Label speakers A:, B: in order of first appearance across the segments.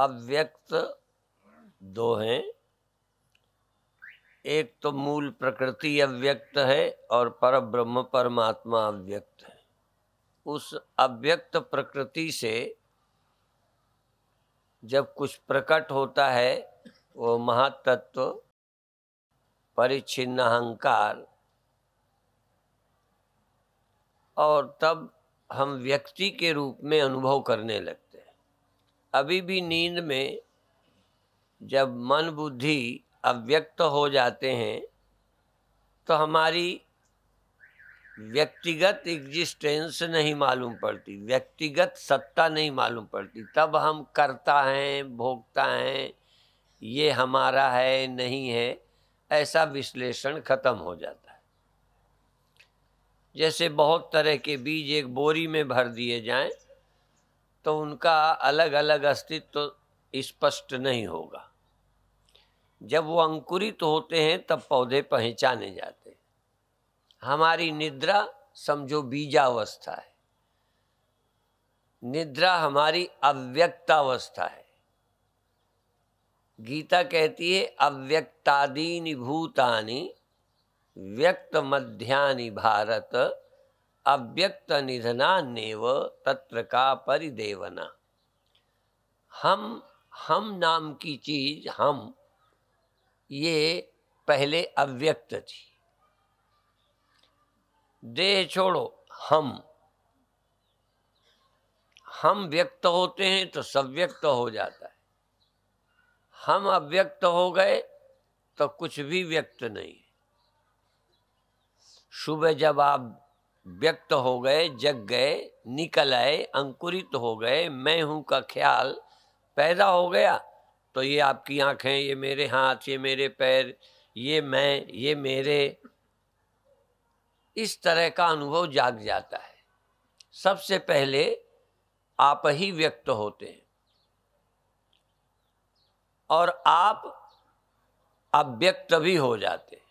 A: अव्यक्त दो हैं एक तो मूल प्रकृति अव्यक्त है और पर ब्रह्म परमात्मा अव्यक्त है उस अव्यक्त प्रकृति से जब कुछ प्रकट होता है वो महातत्व परिच्छिन्न अहंकार और तब हम व्यक्ति के रूप में अनुभव करने लगते अभी भी नींद में जब मन बुद्धि अव्यक्त हो जाते हैं तो हमारी व्यक्तिगत एग्जिस्टेंस नहीं मालूम पड़ती व्यक्तिगत सत्ता नहीं मालूम पड़ती तब हम करता हैं भोगता हैं ये हमारा है नहीं है ऐसा विश्लेषण खत्म हो जाता है जैसे बहुत तरह के बीज एक बोरी में भर दिए जाएं तो उनका अलग अलग अस्तित्व तो स्पष्ट नहीं होगा जब वो अंकुरित होते हैं तब पौधे पहचाने जाते हैं हमारी निद्रा समझो बीजावस्था है निद्रा हमारी अव्यक्तावस्था है गीता कहती है अव्यक्तादीनि भूतानि व्यक्त मध्यानि भारत अव्यक्त निधना नेव तत्र का परिदेवना हम हम नाम की चीज हम ये पहले अव्यक्त थी देह छोड़ो हम हम व्यक्त होते हैं तो सव्यक्त हो जाता है हम अव्यक्त हो गए तो कुछ भी व्यक्त नहीं है सुबह जब आप व्यक्त हो गए जग गए निकल आए अंकुरित हो गए मैं हूँ का ख्याल पैदा हो गया तो ये आपकी आँखें ये मेरे हाथ ये मेरे पैर ये मैं ये मेरे इस तरह का अनुभव जाग जाता है सबसे पहले आप ही व्यक्त होते हैं और आप अव्यक्त भी हो जाते हैं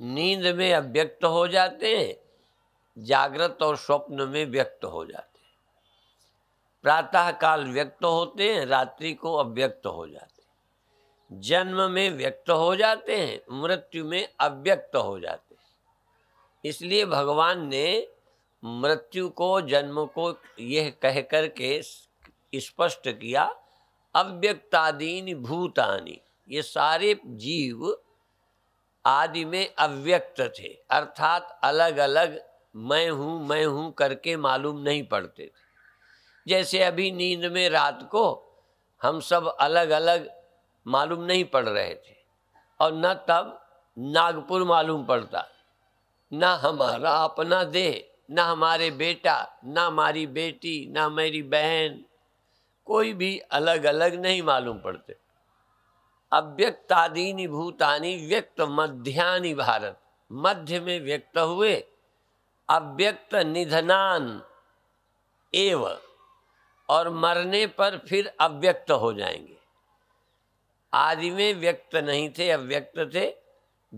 A: नींद में अव्यक्त हो जाते हैं जागृत और स्वप्न में व्यक्त हो जाते हैं प्रातः काल व्यक्त होते हैं रात्रि को अव्यक्त हो जाते हैं जन्म में व्यक्त हो जाते हैं मृत्यु में अव्यक्त हो जाते हैं इसलिए भगवान ने मृत्यु को जन्म को यह कह कर के स्पष्ट किया अव्यक्तादीन भूतानी ये सारे जीव आदि में अव्यक्त थे अर्थात अलग अलग मैं हूँ मैं हूँ करके मालूम नहीं पड़ते थे जैसे अभी नींद में रात को हम सब अलग अलग मालूम नहीं पड़ रहे थे और न तब नागपुर मालूम पड़ता ना हमारा अपना देह ना हमारे बेटा ना हमारी बेटी ना मेरी बहन कोई भी अलग अलग नहीं मालूम पड़ते अव्यक्तादीनि भूतानि व्यक्त मध्यानि भारत मध्य में व्यक्त हुए अव्यक्त निधनान एव और मरने पर फिर अव्यक्त हो जाएंगे आदि में व्यक्त नहीं थे अव्यक्त थे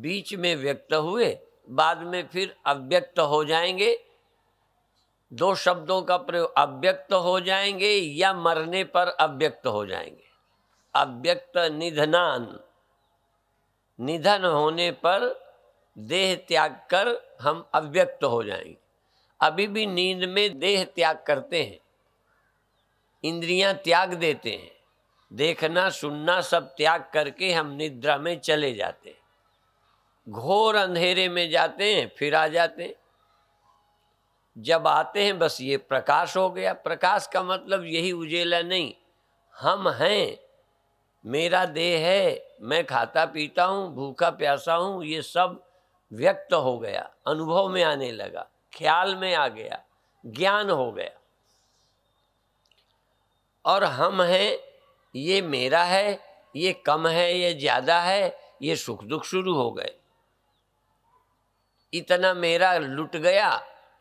A: बीच में व्यक्त हुए बाद में फिर अव्यक्त हो जाएंगे दो शब्दों का प्रयोग अव्यक्त हो जाएंगे या मरने पर अव्यक्त हो जाएंगे अव्यक्त निधनान निधन होने पर देह त्याग कर हम अव्यक्त हो जाएंगे अभी भी नींद में देह त्याग करते हैं इंद्रियां त्याग देते हैं देखना सुनना सब त्याग करके हम निद्रा में चले जाते हैं घोर अंधेरे में जाते हैं फिर आ जाते हैं जब आते हैं बस ये प्रकाश हो गया प्रकाश का मतलब यही उजेला नहीं हम हैं मेरा देह है मैं खाता पीता हूँ भूखा प्यासा हूँ ये सब व्यक्त हो गया अनुभव में आने लगा ख्याल में आ गया ज्ञान हो गया और हम हैं ये मेरा है ये कम है ये ज़्यादा है ये सुख दुख शुरू हो गए इतना मेरा लुट गया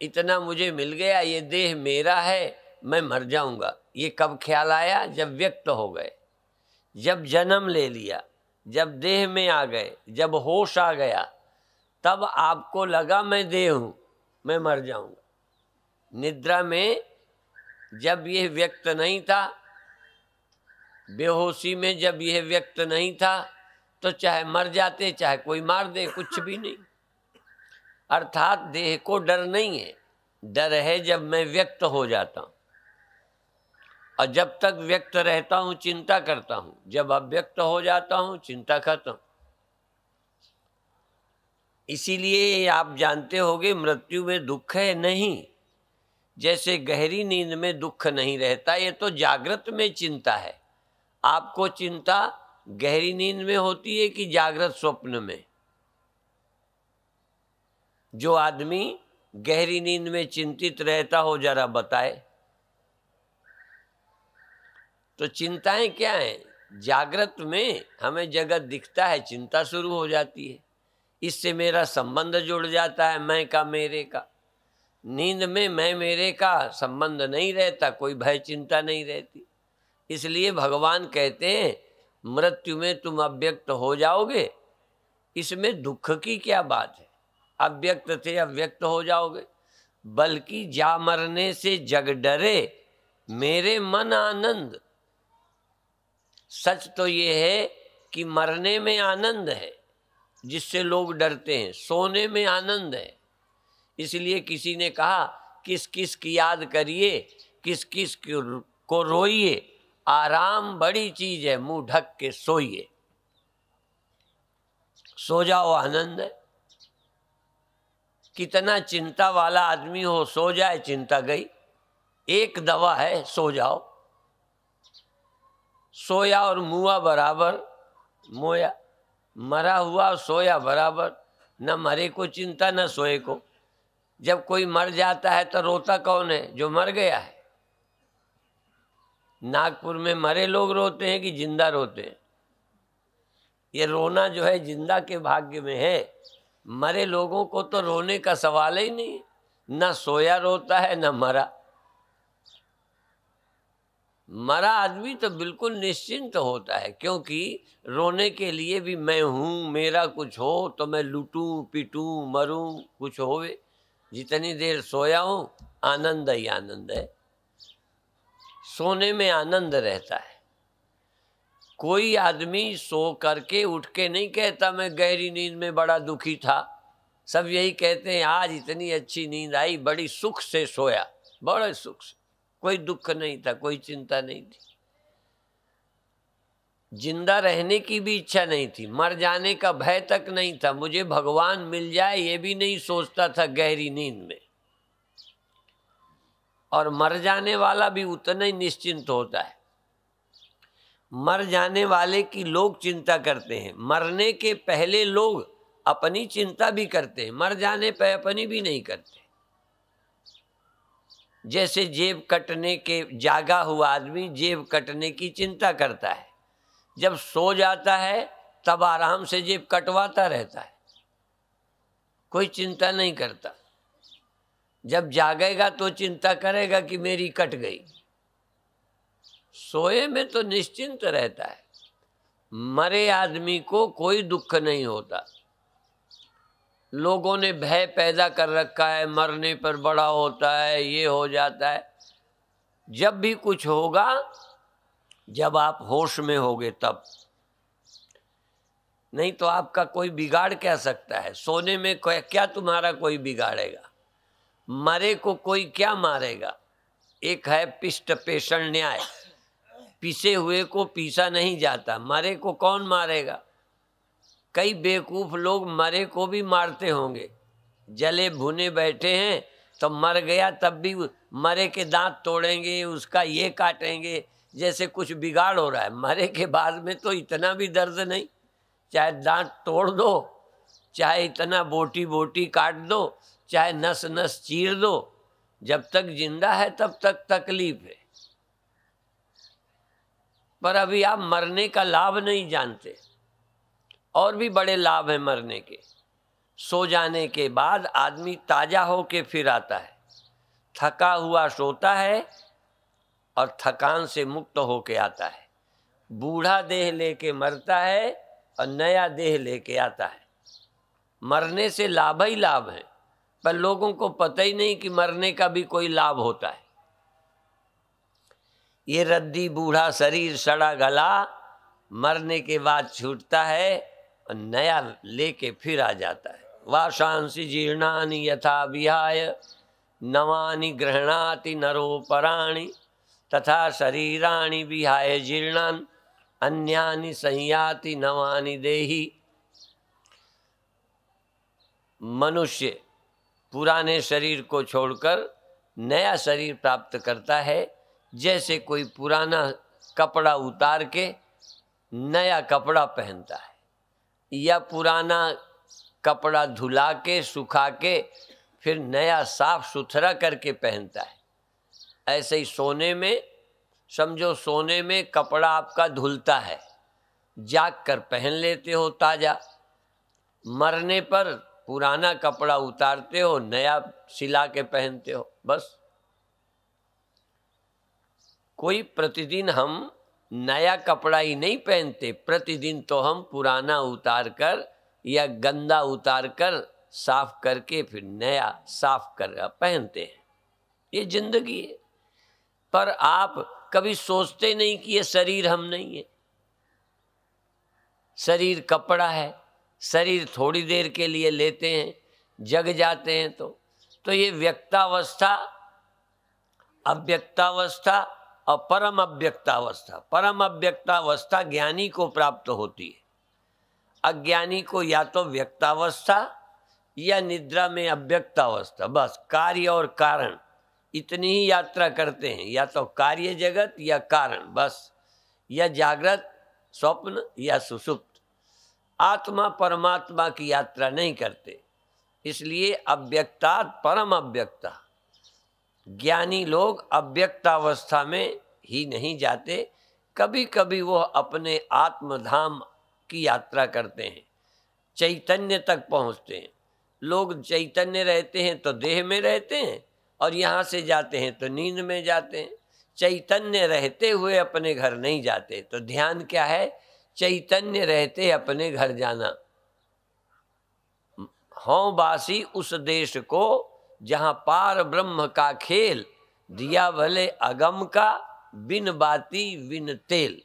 A: इतना मुझे मिल गया ये देह मेरा है मैं मर जाऊंगा ये कब ख्याल आया जब व्यक्त हो गए जब जन्म ले लिया जब देह में आ गए जब होश आ गया तब आपको लगा मैं देह हूँ मैं मर जाऊँगा निद्रा में जब यह व्यक्त नहीं था बेहोशी में जब यह व्यक्त नहीं था तो चाहे मर जाते चाहे कोई मार दे कुछ भी नहीं अर्थात देह को डर नहीं है डर है जब मैं व्यक्त हो जाता हूँ और जब तक व्यक्त रहता हूँ चिंता करता हूँ जब अव्यक्त हो जाता हूँ चिंता करता हूं इसीलिए आप जानते होगे मृत्यु में दुख है नहीं जैसे गहरी नींद में दुख नहीं रहता ये तो जागृत में चिंता है आपको चिंता गहरी नींद में होती है कि जागृत स्वप्न में जो आदमी गहरी नींद में चिंतित रहता हो जरा बताए तो चिंताएं क्या हैं जागृत में हमें जगत दिखता है चिंता शुरू हो जाती है इससे मेरा संबंध जुड़ जाता है मैं का मेरे का नींद में मैं मेरे का संबंध नहीं रहता कोई भय चिंता नहीं रहती इसलिए भगवान कहते हैं मृत्यु में तुम अव्यक्त हो जाओगे इसमें दुख की क्या बात है अव्यक्त थे अव्यक्त हो जाओगे बल्कि जा मरने से जग डरे मेरे मन आनंद सच तो ये है कि मरने में आनंद है जिससे लोग डरते हैं सोने में आनंद है इसलिए किसी ने कहा किस किस की याद करिए किस किस को रोइए आराम बड़ी चीज है मुंह ढक के सोइए सो जाओ आनंद है कितना चिंता वाला आदमी हो सो जाए चिंता गई एक दवा है सो जाओ सोया और मुआ बराबर मोया मरा हुआ और सोया बराबर न मरे को चिंता न सोए को जब कोई मर जाता है तो रोता कौन है जो मर गया है नागपुर में मरे लोग रोते हैं कि जिंदा रोते हैं ये रोना जो है जिंदा के भाग्य में है मरे लोगों को तो रोने का सवाल ही नहीं ना सोया रोता है न मरा मरा आदमी तो बिल्कुल निश्चिंत तो होता है क्योंकि रोने के लिए भी मैं हूँ मेरा कुछ हो तो मैं लूटूँ पीटूँ मरूँ कुछ होवे जितनी देर सोया हूँ आनंद ही आनंद है सोने में आनंद रहता है कोई आदमी सो करके उठ के नहीं कहता मैं गहरी नींद में बड़ा दुखी था सब यही कहते हैं आज इतनी अच्छी नींद आई बड़ी सुख से सोया बड़े सुख से कोई दुख नहीं था कोई चिंता नहीं थी जिंदा रहने की भी इच्छा नहीं थी मर जाने का भय तक नहीं था मुझे भगवान मिल जाए ये भी नहीं सोचता था गहरी नींद में और मर जाने वाला भी उतना ही निश्चिंत होता है मर जाने वाले की लोग चिंता करते हैं मरने के पहले लोग अपनी चिंता भी करते हैं मर जाने पर अपनी भी नहीं करते जैसे जेब कटने के जागा हुआ आदमी जेब कटने की चिंता करता है जब सो जाता है तब आराम से जेब कटवाता रहता है कोई चिंता नहीं करता जब जागेगा तो चिंता करेगा कि मेरी कट गई सोए में तो निश्चिंत रहता है मरे आदमी को कोई दुख नहीं होता लोगों ने भय पैदा कर रखा है मरने पर बड़ा होता है ये हो जाता है जब भी कुछ होगा जब आप होश में होगे तब नहीं तो आपका कोई बिगाड़ क्या सकता है सोने में क्या तुम्हारा कोई बिगाड़ेगा मरे को कोई क्या मारेगा एक है पिष्ट पेशण न्याय पिसे हुए को पीसा नहीं जाता मरे को कौन मारेगा कई बेवकूफ़ लोग मरे को भी मारते होंगे जले भुने बैठे हैं तो मर गया तब भी मरे के दांत तोड़ेंगे उसका ये काटेंगे जैसे कुछ बिगाड़ हो रहा है मरे के बाद में तो इतना भी दर्द नहीं चाहे दांत तोड़ दो चाहे इतना बोटी बोटी काट दो चाहे नस नस चीर दो जब तक जिंदा है तब तक तकलीफ है पर अभी आप मरने का लाभ नहीं जानते और भी बड़े लाभ हैं मरने के सो जाने के बाद आदमी ताज़ा हो के फिर आता है थका हुआ सोता है और थकान से मुक्त हो के आता है बूढ़ा देह लेके मरता है और नया देह लेके आता है मरने से लाभ ही लाभ है पर लोगों को पता ही नहीं कि मरने का भी कोई लाभ होता है ये रद्दी बूढ़ा शरीर सड़ा गला मरने के बाद छूटता है नया लेके फिर आ जाता है वाशांसी जीर्णानी यथा विहाय नवानी गृहणाति नरोपराणी तथा शरीराणी विहाय जीर्णान अन्यानि संयाति नवानी देही मनुष्य पुराने शरीर को छोड़कर नया शरीर प्राप्त करता है जैसे कोई पुराना कपड़ा उतार के नया कपड़ा पहनता है या पुराना कपड़ा धुला के सुखा के फिर नया साफ सुथरा करके पहनता है ऐसे ही सोने में समझो सोने में कपड़ा आपका धुलता है जाग कर पहन लेते हो ताज़ा मरने पर पुराना कपड़ा उतारते हो नया सिला के पहनते हो बस कोई प्रतिदिन हम नया कपड़ा ही नहीं पहनते प्रतिदिन तो हम पुराना उतार कर या गंदा उतार कर साफ करके फिर नया साफ कर पहनते हैं ये जिंदगी है पर आप कभी सोचते नहीं कि ये शरीर हम नहीं है शरीर कपड़ा है शरीर थोड़ी देर के लिए लेते हैं जग जाते हैं तो तो ये व्यक्तावस्था अव्यक्तावस्था और परम अव्यक्तावस्था परम अव्यक्तावस्था ज्ञानी को प्राप्त होती है अज्ञानी को या तो व्यक्तावस्था या निद्रा में अव्यक्तावस्था बस कार्य और कारण इतनी ही यात्रा करते हैं या तो कार्य जगत या कारण बस या जागृत स्वप्न या सुसुप्त आत्मा परमात्मा की यात्रा नहीं करते इसलिए अव्यक्तात् परम अव्यक्ता ज्ञानी लोग अव्यक्तावस्था में ही नहीं जाते कभी कभी वह अपने आत्मधाम की यात्रा करते हैं चैतन्य तक पहुंचते हैं लोग चैतन्य रहते हैं तो देह में रहते हैं और यहाँ से जाते हैं तो नींद में जाते हैं चैतन्य रहते हुए अपने घर नहीं जाते तो ध्यान क्या है चैतन्य रहते अपने घर जाना हों हम्म, बासी उस देश को जहाँ पार ब्रह्म का खेल दिया भले अगम का बिन बाती बिन तेल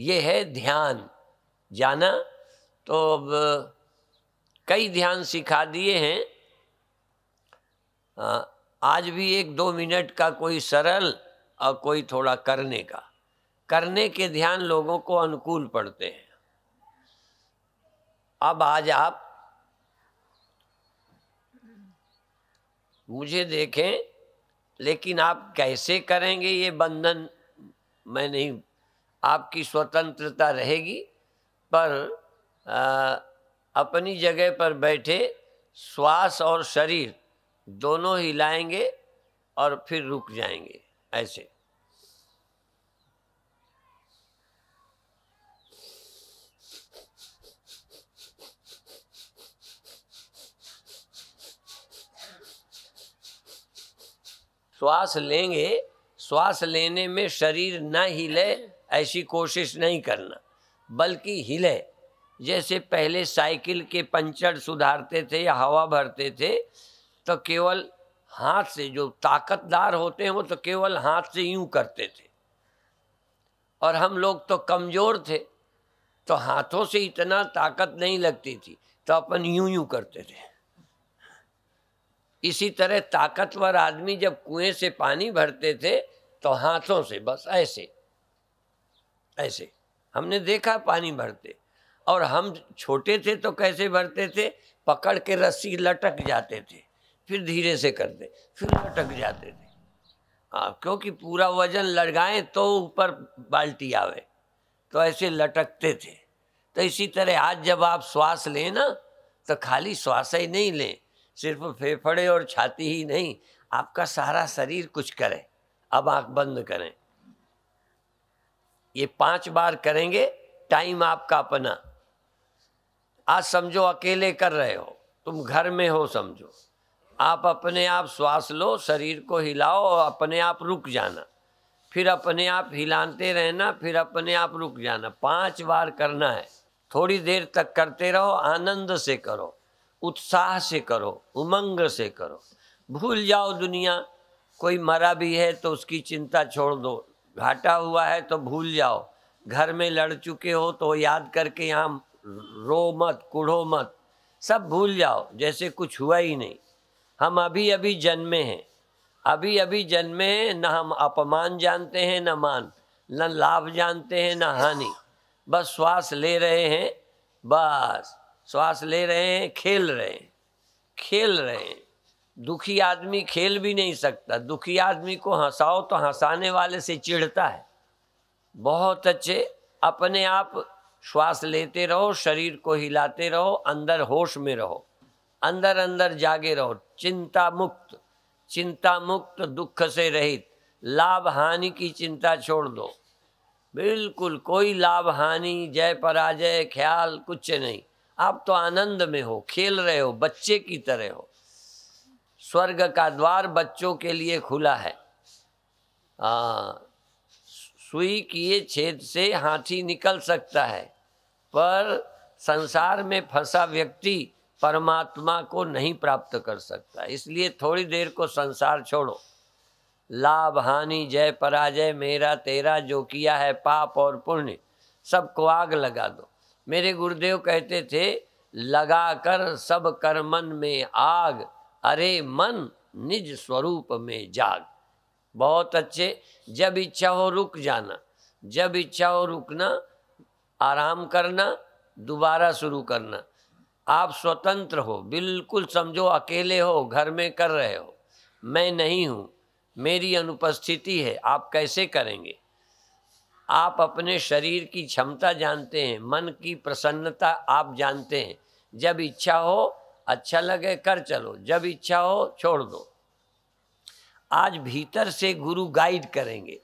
A: ये है ध्यान जाना तो अब कई ध्यान सिखा दिए हैं आज भी एक दो मिनट का कोई सरल और कोई थोड़ा करने का करने के ध्यान लोगों को अनुकूल पड़ते हैं अब आज आप मुझे देखें लेकिन आप कैसे करेंगे ये बंधन मैं नहीं आपकी स्वतंत्रता रहेगी पर आ, अपनी जगह पर बैठे श्वास और शरीर दोनों हिलाएंगे और फिर रुक जाएंगे ऐसे श्वास लेंगे श्वास लेने में शरीर न हिले ऐसी कोशिश नहीं करना बल्कि हिले जैसे पहले साइकिल के पंचर सुधारते थे या हवा भरते थे तो केवल हाथ से जो ताकतदार होते हैं वो तो केवल हाथ से यूं करते थे और हम लोग तो कमज़ोर थे तो हाथों से इतना ताकत नहीं लगती थी तो अपन यूं यूं करते थे इसी तरह ताकतवर आदमी जब कुएं से पानी भरते थे तो हाथों से बस ऐसे ऐसे हमने देखा पानी भरते और हम छोटे थे तो कैसे भरते थे पकड़ के रस्सी लटक जाते थे फिर धीरे से करते फिर लटक जाते थे हाँ क्योंकि पूरा वजन लगाएं तो ऊपर बाल्टी आवे तो ऐसे लटकते थे तो इसी तरह आज जब आप श्वास लें ना तो खाली श्वास ही नहीं लें सिर्फ फेफड़े और छाती ही नहीं आपका सारा शरीर कुछ करे अब आंख बंद करें ये पांच बार करेंगे टाइम आपका अपना आज समझो अकेले कर रहे हो तुम घर में हो समझो आप अपने आप श्वास लो शरीर को हिलाओ और अपने आप रुक जाना फिर अपने आप हिलाते रहना फिर अपने आप रुक जाना पांच बार करना है थोड़ी देर तक करते रहो आनंद से करो उत्साह से करो उमंग से करो भूल जाओ दुनिया कोई मरा भी है तो उसकी चिंता छोड़ दो घाटा हुआ है तो भूल जाओ घर में लड़ चुके हो तो याद करके यहाँ रो मत कुढ़ो मत सब भूल जाओ जैसे कुछ हुआ ही नहीं हम अभी अभी जन्मे हैं अभी अभी जन्मे हैं न हम अपमान जानते हैं न मान न लाभ जानते हैं न हानि बस श्वास ले रहे हैं बस श्वास ले रहे हैं खेल रहे हैं खेल रहे हैं दुखी आदमी खेल भी नहीं सकता दुखी आदमी को हंसाओ तो हंसाने वाले से चिढ़ता है बहुत अच्छे अपने आप श्वास लेते रहो शरीर को हिलाते रहो अंदर होश में रहो अंदर अंदर जागे रहो चिंता मुक्त चिंता मुक्त दुख से रहित लाभ हानि की चिंता छोड़ दो बिल्कुल कोई लाभ हानि जय पराजय ख्याल कुछ नहीं आप तो आनंद में हो खेल रहे हो बच्चे की तरह हो स्वर्ग का द्वार बच्चों के लिए खुला है आ, सुई किए छेद से हाथी निकल सकता है पर संसार में फंसा व्यक्ति परमात्मा को नहीं प्राप्त कर सकता इसलिए थोड़ी देर को संसार छोड़ो लाभ हानि जय पराजय मेरा तेरा जो किया है पाप और पुण्य सबको आग लगा दो मेरे गुरुदेव कहते थे लगाकर सब कर मन में आग अरे मन निज स्वरूप में जाग बहुत अच्छे जब इच्छा हो रुक जाना जब इच्छा हो रुकना आराम करना दोबारा शुरू करना आप स्वतंत्र हो बिल्कुल समझो अकेले हो घर में कर रहे हो मैं नहीं हूँ मेरी अनुपस्थिति है आप कैसे करेंगे आप अपने शरीर की क्षमता जानते हैं मन की प्रसन्नता आप जानते हैं जब इच्छा हो अच्छा लगे कर चलो जब इच्छा हो छोड़ दो आज भीतर से गुरु गाइड करेंगे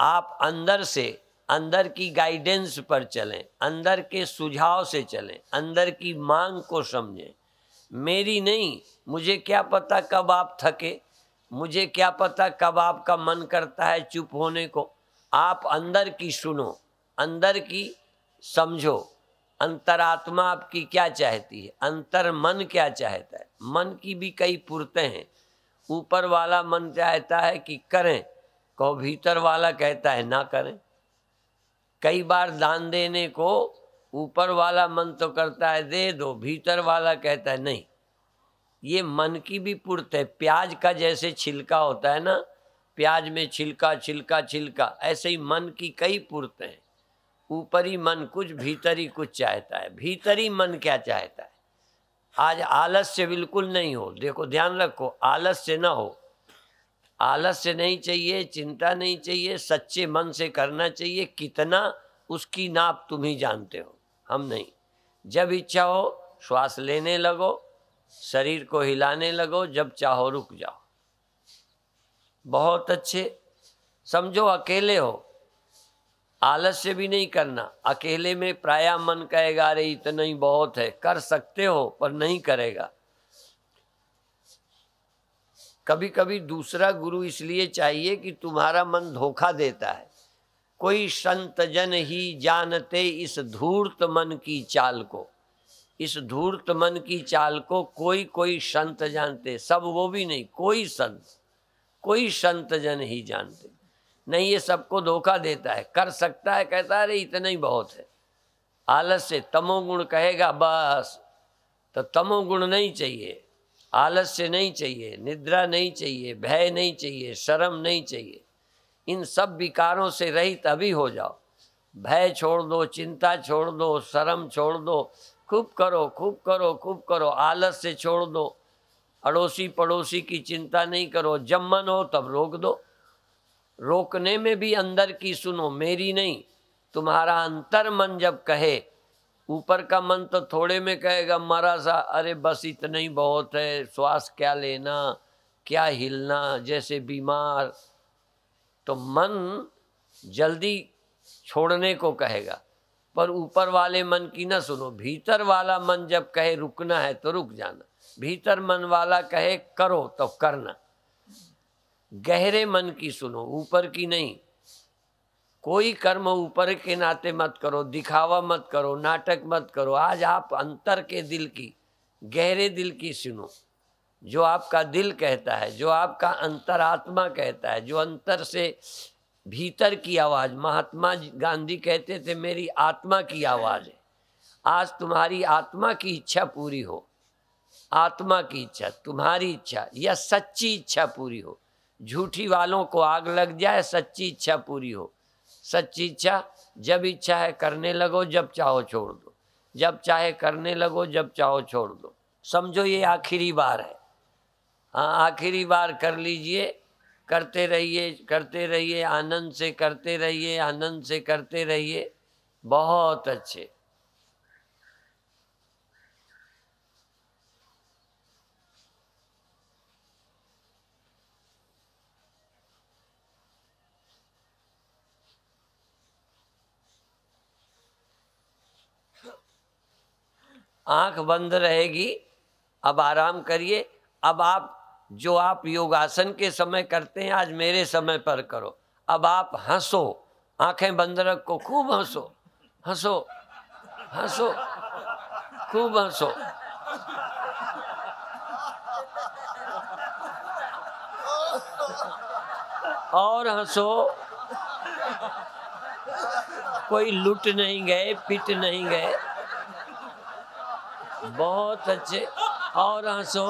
A: आप अंदर से अंदर की गाइडेंस पर चलें अंदर के सुझाव से चलें अंदर की मांग को समझें मेरी नहीं मुझे क्या पता कब आप थके मुझे क्या पता कब आपका मन करता है चुप होने को आप अंदर की सुनो अंदर की समझो अंतरात्मा आपकी क्या चाहती है अंतर मन क्या चाहता है मन की भी कई पुरते हैं ऊपर वाला मन चाहता है कि करें कहो भीतर वाला कहता है ना करें कई बार दान देने को ऊपर वाला मन तो करता है दे दो भीतर वाला कहता है नहीं ये मन की भी पुरत है प्याज का जैसे छिलका होता है ना प्याज में छिलका छिलका छिलका ऐसे ही मन की कई पुरतें हैं ऊपरी मन कुछ भीतरी कुछ चाहता है भीतरी मन क्या चाहता है आज आलस्य बिल्कुल नहीं हो देखो ध्यान रखो आलस्य ना हो आलस्य नहीं चाहिए चिंता नहीं चाहिए सच्चे मन से करना चाहिए कितना उसकी नाप तुम ही जानते हो हम नहीं जब इच्छा हो श्वास लेने लगो शरीर को हिलाने लगो जब चाहो रुक जाओ बहुत अच्छे समझो अकेले हो आलस्य भी नहीं करना अकेले में प्राय मन कहेगा अरे इतना ही बहुत है कर सकते हो पर नहीं करेगा कभी कभी दूसरा गुरु इसलिए चाहिए कि तुम्हारा मन धोखा देता है कोई संत जन ही जानते इस धूर्त मन की चाल को इस धूर्त मन की चाल को कोई कोई संत जानते सब वो भी नहीं कोई संत कोई संत जन ही जानते नहीं ये सबको धोखा देता है कर सकता है कहता है अरे इतना ही बहुत है आलस्य तमोगुण कहेगा बस तो तमोगुण नहीं चाहिए आलस्य नहीं चाहिए निद्रा नहीं चाहिए भय नहीं चाहिए शर्म नहीं चाहिए इन सब विकारों से रहित अभी हो जाओ भय छोड़ दो चिंता छोड़ दो शर्म छोड़ दो खूब करो खूब करो खूब करो आलस्य छोड़ दो अड़ोसी पड़ोसी की चिंता नहीं करो जब मन हो तब रोक दो रोकने में भी अंदर की सुनो मेरी नहीं तुम्हारा अंतर मन जब कहे ऊपर का मन तो थोड़े में कहेगा मारा सा अरे बस इतना ही बहुत है श्वास क्या लेना क्या हिलना जैसे बीमार तो मन जल्दी छोड़ने को कहेगा पर ऊपर वाले मन की ना सुनो भीतर वाला मन जब कहे रुकना है तो रुक जाना भीतर मन वाला कहे करो तो करना गहरे मन की सुनो ऊपर की नहीं कोई कर्म ऊपर के नाते मत करो दिखावा मत करो नाटक मत करो आज आप अंतर के दिल की गहरे दिल की सुनो जो आपका दिल कहता है जो आपका अंतरात्मा कहता है जो अंतर से भीतर की आवाज़ महात्मा गांधी कहते थे मेरी आत्मा की आवाज़ है आज तुम्हारी आत्मा की इच्छा पूरी हो आत्मा की इच्छा तुम्हारी इच्छा या सच्ची इच्छा पूरी हो झूठी वालों को आग लग जाए सच्ची इच्छा पूरी हो सच्ची इच्छा जब इच्छा है करने लगो जब चाहो छोड़ दो जब चाहे करने लगो जब चाहो छोड़ दो समझो ये आखिरी बार है हाँ आखिरी बार कर लीजिए करते रहिए करते रहिए आनंद से करते रहिए आनंद से करते रहिए बहुत अच्छे आंख बंद रहेगी अब आराम करिए अब आप जो आप योगासन के समय करते हैं आज मेरे समय पर करो अब आप हंसो आंखें बंद रखो खूब हंसो हंसो हंसो खूब हंसो और हंसो कोई लुट नहीं गए पिट नहीं गए बहुत अच्छे और हंसो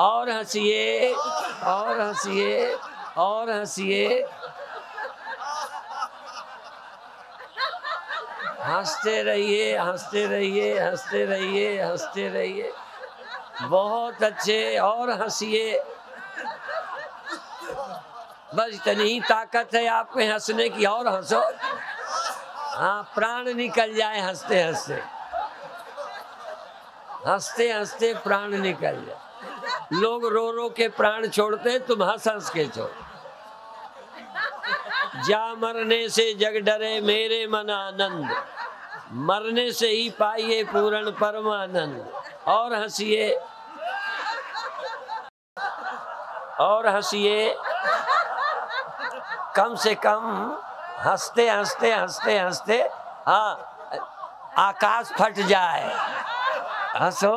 A: और हंसिए और हंसिए और हंसिए हंसते रहिए हंसते रहिए हंसते रहिए हंसते रहिए बहुत अच्छे और हंसिए बस इतनी ही ताकत है आपके हंसने की और हंसो हाँ प्राण निकल जाए हंसते हंसते हंसते हंसते प्राण निकल जाए लोग रो रो के प्राण छोड़ते तुम हंस हंस के छोड़ जा मरने से जग डरे मेरे मन आनंद मरने से ही पाइए पूर्ण परमानंद और हंसिए और हंसिए कम से कम हंसते हंसते हंसते हंसते हाँ आकाश फट जाए हंसो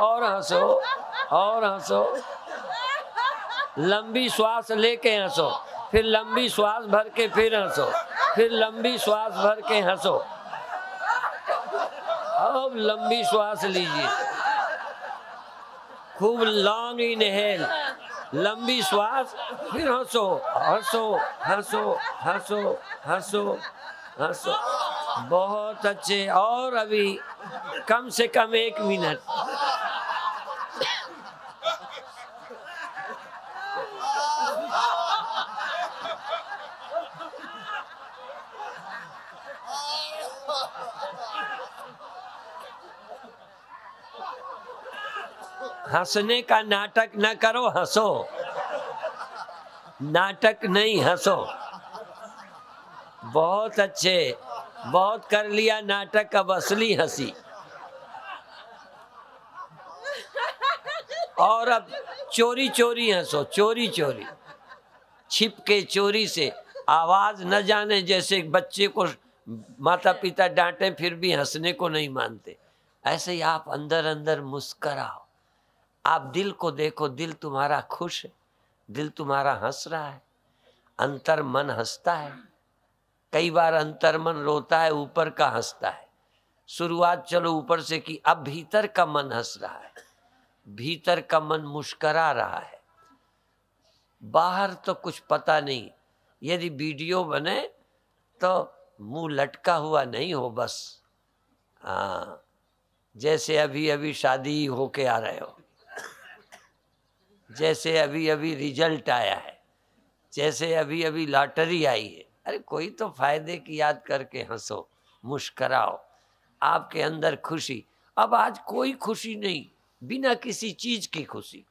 A: और हंसो और हंसो लंबी श्वास लेके हंसो फिर लंबी श्वास भर के फिर हंसो फिर लंबी श्वास भर के हंसो अब लंबी श्वास लीजिए खूब लॉन्ग इनहेल लंबी श्वास फिर हंसो हंसो हंसो हंसो हंसो हंसो बहुत अच्छे और अभी कम से कम एक मिनट हंसने का नाटक न ना करो हंसो नाटक नहीं हंसो बहुत अच्छे बहुत कर लिया नाटक अब असली हंसी और अब चोरी चोरी हंसो चोरी चोरी छिप के चोरी से आवाज न जाने जैसे बच्चे को माता पिता डांटे फिर भी हंसने को नहीं मानते ऐसे ही आप अंदर अंदर मुस्कराओ आप दिल को देखो दिल तुम्हारा खुश है दिल तुम्हारा हंस रहा है अंतर मन हंसता है कई बार अंतर मन रोता है ऊपर का हंसता है शुरुआत चलो ऊपर से कि अब भीतर का मन हंस रहा है भीतर का मन मुस्करा रहा है बाहर तो कुछ पता नहीं यदि वीडियो बने तो मुंह लटका हुआ नहीं हो बस हाँ जैसे अभी अभी शादी होके आ रहे हो जैसे अभी अभी रिजल्ट आया है जैसे अभी अभी लॉटरी आई है अरे कोई तो फायदे की याद करके हंसो मुस्कराओ आपके अंदर खुशी अब आज कोई खुशी नहीं बिना किसी चीज की खुशी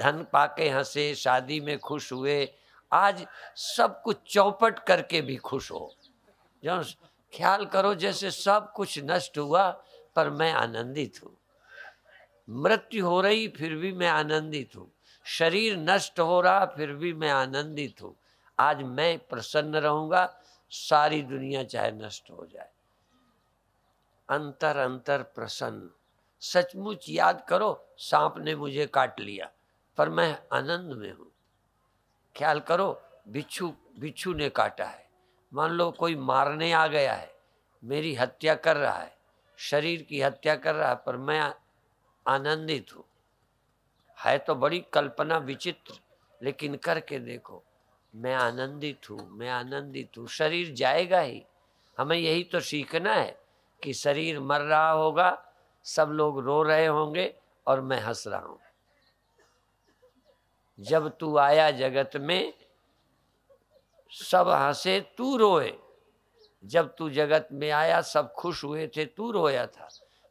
A: धन पाके हंसे शादी में खुश हुए आज सब कुछ चौपट करके भी खुश हो जो ख्याल करो जैसे सब कुछ नष्ट हुआ पर मैं आनंदित हूँ मृत्यु हो रही फिर भी मैं आनंदित हूँ शरीर नष्ट हो रहा फिर भी मैं आनंदित हूँ आज मैं प्रसन्न रहूँगा सारी दुनिया चाहे नष्ट हो जाए अंतर अंतर प्रसन्न सचमुच याद करो सांप ने मुझे काट लिया पर मैं आनंद में हूँ ख्याल करो बिच्छू बिच्छू ने काटा है मान लो कोई मारने आ गया है मेरी हत्या कर रहा है शरीर की हत्या कर रहा है पर मैं आनंदित हूँ है तो बड़ी कल्पना विचित्र लेकिन करके देखो मैं आनंदित हूँ मैं आनंदित हूँ शरीर जाएगा ही हमें यही तो सीखना है कि शरीर मर रहा होगा सब लोग रो रहे होंगे और मैं हंस रहा हूँ जब तू आया जगत में सब हंसे तू रोए जब तू जगत में आया सब खुश हुए थे तू रोया था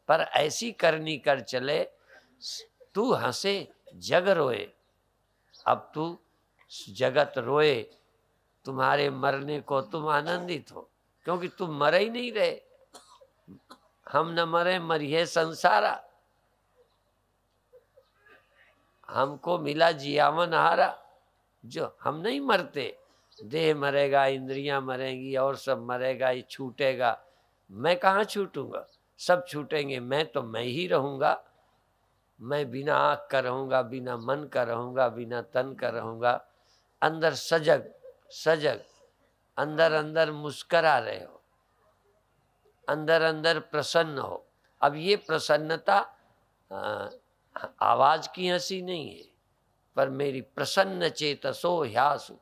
A: पर ऐसी करनी कर चले तू हंसे जग रोए अब तू जगत रोए तुम्हारे मरने को तुम आनंदित हो क्योंकि तुम मरे ही नहीं रहे हम न मरे मरिए संसारा हमको मिला जियावन हारा जो हम नहीं मरते देह मरेगा इंद्रियां मरेंगी और सब मरेगा ये छूटेगा मैं कहाँ छूटूंगा सब छूटेंगे मैं तो मैं ही रहूंगा मैं बिना आँख का रहूँगा बिना मन का रहूँगा बिना तन का रहूँगा अंदर सजग सजग अंदर अंदर मुस्करा रहे हो अंदर अंदर प्रसन्न हो अब ये प्रसन्नता आवाज़ की हंसी नहीं है पर मेरी प्रसन्न चेतसो ह्यासु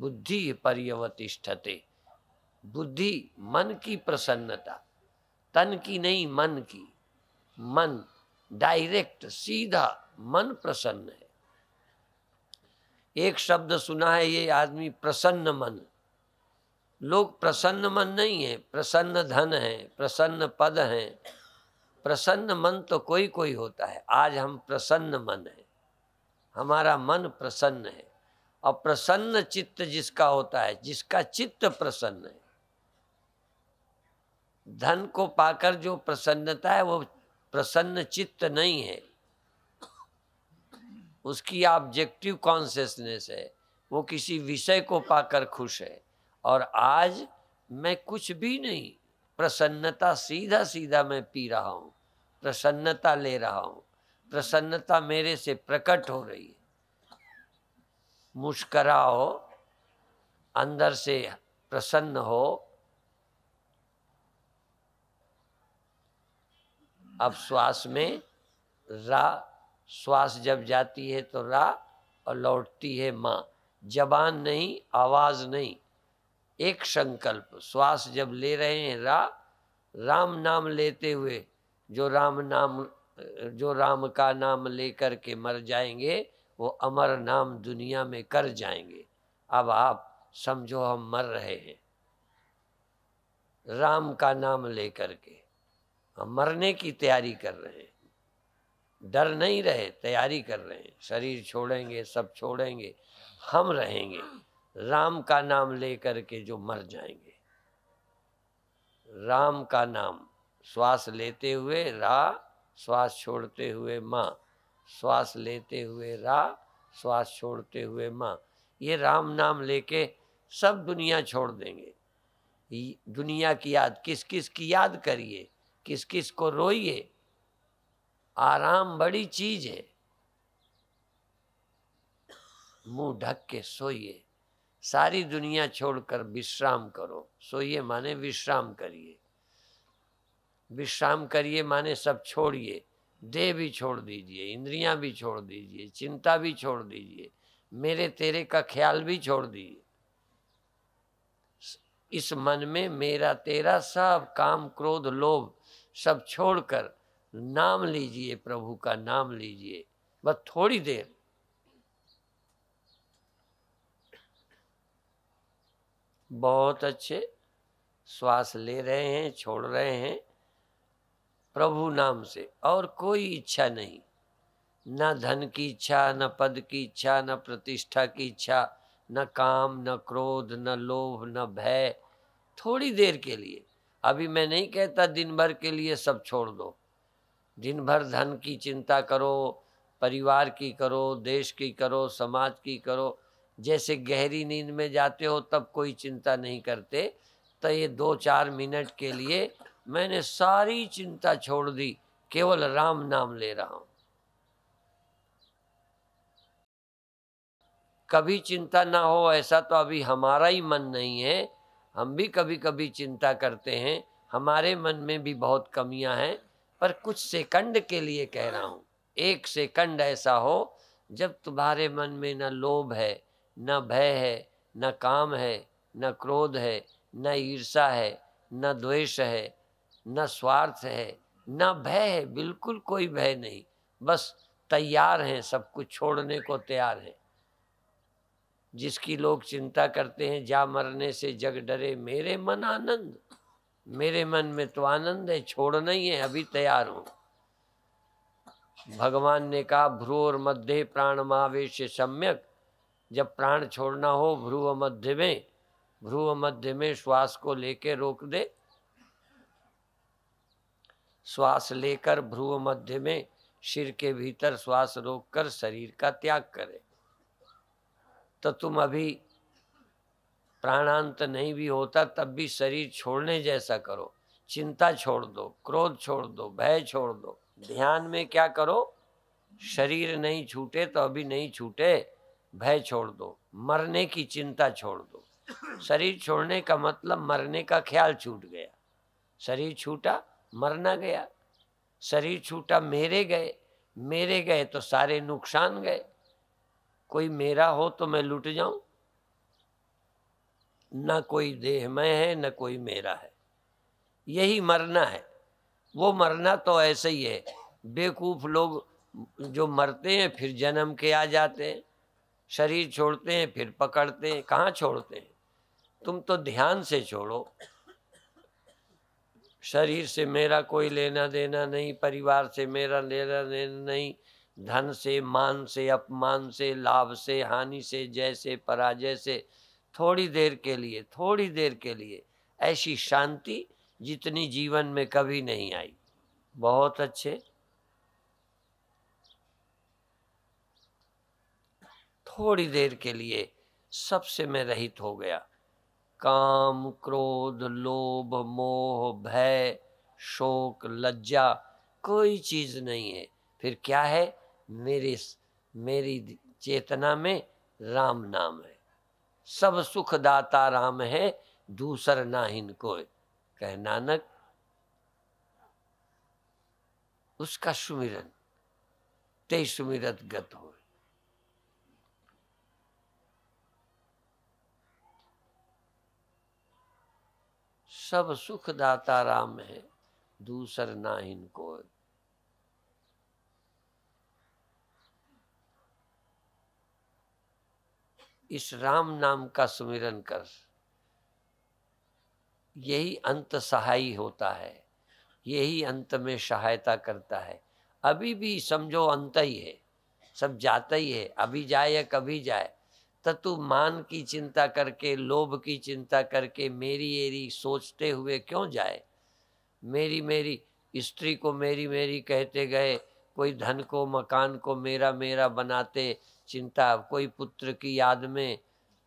A: बुद्धि पर्यवतिष्ठते बुद्धि मन की प्रसन्नता तन की नहीं मन की मन डायरेक्ट सीधा मन प्रसन्न है एक शब्द सुना है ये आदमी प्रसन्न मन लोग प्रसन्न मन नहीं है प्रसन्न धन है प्रसन्न पद है प्रसन्न मन तो कोई कोई होता है आज हम प्रसन्न मन है हमारा मन प्रसन्न है और प्रसन्न चित्त जिसका होता है जिसका चित्त प्रसन्न है धन को पाकर जो प्रसन्नता है वो प्रसन्न चित्त नहीं है उसकी ऑब्जेक्टिव कॉन्सियसनेस है वो किसी विषय को पाकर खुश है और आज मैं कुछ भी नहीं प्रसन्नता सीधा सीधा मैं पी रहा हूँ प्रसन्नता ले रहा हूँ प्रसन्नता मेरे से प्रकट हो रही है मुस्कराओ अंदर से प्रसन्न हो अब श्वास में रा श्वास जब जाती है तो रा और लौटती है माँ जबान नहीं आवाज़ नहीं एक संकल्प श्वास जब ले रहे हैं रा राम नाम लेते हुए जो राम नाम जो राम का नाम लेकर के मर जाएंगे वो अमर नाम दुनिया में कर जाएंगे अब आप समझो हम मर रहे हैं राम का नाम लेकर के हम मरने की तैयारी कर रहे हैं डर नहीं रहे तैयारी कर रहे हैं शरीर छोड़ेंगे सब छोड़ेंगे हम रहेंगे राम का नाम लेकर के जो मर जाएंगे राम का नाम श्वास लेते हुए रा श्वास छोड़ते हुए माँ श्वास लेते हुए रा श्वास छोड़ते हुए माँ ये राम नाम लेके सब दुनिया छोड़ देंगे दुनिया की याद किस किस की याद करिए किस किस को रोइए आराम बड़ी चीज है मुंह ढक के सोइए सारी दुनिया छोड़कर विश्राम करो सोइए माने विश्राम करिए विश्राम करिए माने सब छोड़िए देह भी छोड़ दीजिए इंद्रियां भी छोड़ दीजिए चिंता भी छोड़ दीजिए मेरे तेरे का ख्याल भी छोड़ दीजिए इस मन में मेरा तेरा सब काम क्रोध लोभ सब छोड़कर नाम लीजिए प्रभु का नाम लीजिए बस थोड़ी देर बहुत अच्छे श्वास ले रहे हैं छोड़ रहे हैं प्रभु नाम से और कोई इच्छा नहीं न धन की इच्छा न पद की इच्छा न प्रतिष्ठा की इच्छा न काम न क्रोध न लोभ न भय थोड़ी देर के लिए अभी मैं नहीं कहता दिन भर के लिए सब छोड़ दो दिन भर धन की चिंता करो परिवार की करो देश की करो समाज की करो जैसे गहरी नींद में जाते हो तब कोई चिंता नहीं करते तो ये दो चार मिनट के लिए मैंने सारी चिंता छोड़ दी केवल राम नाम ले रहा हूं कभी चिंता ना हो ऐसा तो अभी हमारा ही मन नहीं है हम भी कभी कभी चिंता करते हैं हमारे मन में भी बहुत कमियां हैं पर कुछ सेकंड के लिए कह रहा हूँ एक सेकंड ऐसा हो जब तुम्हारे मन में न लोभ है न भय है न काम है न क्रोध है न ईर्षा है न द्वेष है न स्वार्थ है न भय है बिल्कुल कोई भय नहीं बस तैयार हैं सब कुछ छोड़ने को तैयार हैं जिसकी लोग चिंता करते हैं जा मरने से जग डरे मेरे मन आनंद मेरे मन में तो आनंद है छोड़ना ही है अभी तैयार हूं भगवान ने कहा भ्रू और मध्य प्राण मावेश सम्यक जब प्राण छोड़ना हो भ्रू मध्य में भ्रू मध्य में श्वास को लेके रोक दे श्वास लेकर भ्रू मध्य में सिर के भीतर श्वास रोककर शरीर का त्याग करे तो तुम अभी प्राणांत नहीं भी होता तब भी शरीर छोड़ने जैसा करो चिंता छोड़ दो क्रोध छोड़ दो भय छोड़ दो ध्यान में क्या करो शरीर नहीं छूटे तो अभी नहीं छूटे भय छोड़ दो मरने की चिंता छोड़ दो शरीर छोड़ने का मतलब मरने का ख्याल छूट गया शरीर छूटा मरना गया शरीर छूटा मेरे गए मेरे गए तो सारे नुकसान गए कोई मेरा हो तो मैं लुट जाऊं न कोई देह में है न कोई मेरा है यही मरना है वो मरना तो ऐसे ही है बेकूफ लोग जो मरते हैं फिर जन्म के आ जाते हैं शरीर छोड़ते हैं फिर पकड़ते हैं कहाँ छोड़ते हैं तुम तो ध्यान से छोड़ो शरीर से मेरा कोई लेना देना नहीं परिवार से मेरा लेना देना नहीं धन से मान से अपमान से लाभ से हानि से जैसे पराजय से थोड़ी देर के लिए थोड़ी देर के लिए ऐसी शांति जितनी जीवन में कभी नहीं आई बहुत अच्छे थोड़ी देर के लिए सबसे मैं रहित हो गया काम क्रोध लोभ मोह भय शोक लज्जा कोई चीज नहीं है फिर क्या है मेरे मेरी चेतना में राम नाम है सब सुख दाता राम है दूसर नाहिन कोय कह नानक उसका सुमिरन ते सुमिरत गत हो सब सुख दाता राम है दूसर नाहिन कोय इस राम नाम का सुमिरन कर यही अंत सहाय होता है यही अंत में सहायता करता है अभी भी समझो अंत ही है सब जाता ही है अभी जाए या कभी जाए तो तू मान की चिंता करके लोभ की चिंता करके मेरी एरी सोचते हुए क्यों जाए मेरी मेरी स्त्री को मेरी मेरी कहते गए कोई धन को मकान को मेरा मेरा बनाते चिंता कोई पुत्र की याद में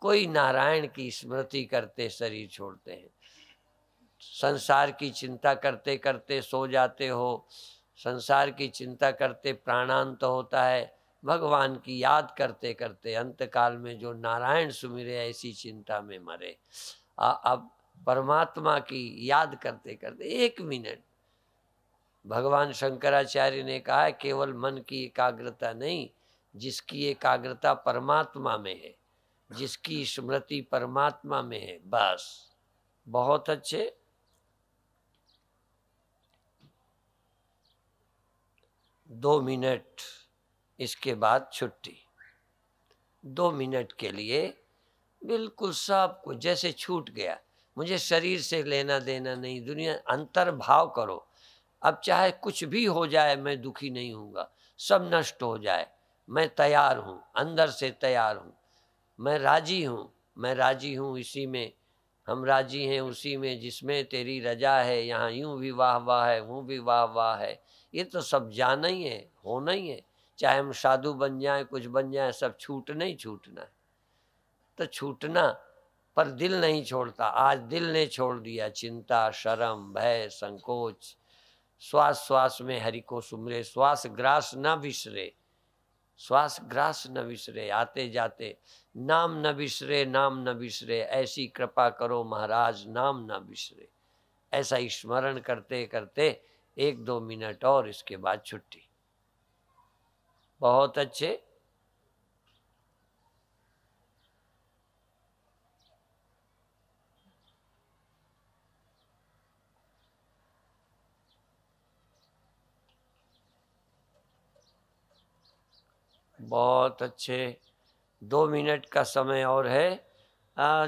A: कोई नारायण की स्मृति करते शरीर छोड़ते हैं संसार की चिंता करते करते सो जाते हो संसार की चिंता करते प्राणांत होता है भगवान की याद करते करते अंतकाल में जो नारायण सुमिरे ऐसी चिंता में मरे अब परमात्मा की याद करते करते एक मिनट भगवान शंकराचार्य ने कहा केवल मन की एकाग्रता नहीं जिसकी एकाग्रता परमात्मा में है जिसकी स्मृति परमात्मा में है बस बहुत अच्छे दो मिनट इसके बाद छुट्टी दो मिनट के लिए बिल्कुल सब कुछ जैसे छूट गया मुझे शरीर से लेना देना नहीं दुनिया अंतर भाव करो अब चाहे कुछ भी हो जाए मैं दुखी नहीं हूँगा सब नष्ट हो जाए मैं तैयार हूँ अंदर से तैयार हूँ मैं राजी हूँ मैं राजी हूँ इसी में हम राजी हैं उसी में जिसमें तेरी रजा है यहाँ यूँ भी वाह वाह है वो भी वाह वाह है ये तो सब जाना ही है होना ही है चाहे हम साधु बन जाएं कुछ बन जाएं सब छूटना ही छूटना है तो छूटना पर दिल नहीं छोड़ता आज दिल ने छोड़ दिया चिंता शर्म भय संकोच श्वास श्वास में हरि को सुमरे श्वास ग्रास ना बिसरे श्वास ग्रास न बिसरे आते जाते नाम न बिसरे नाम न बिसरे ऐसी कृपा करो महाराज नाम न बिसरे ऐसा स्मरण करते करते एक दो मिनट और इसके बाद छुट्टी बहुत अच्छे बहुत अच्छे दो मिनट का समय और है आ,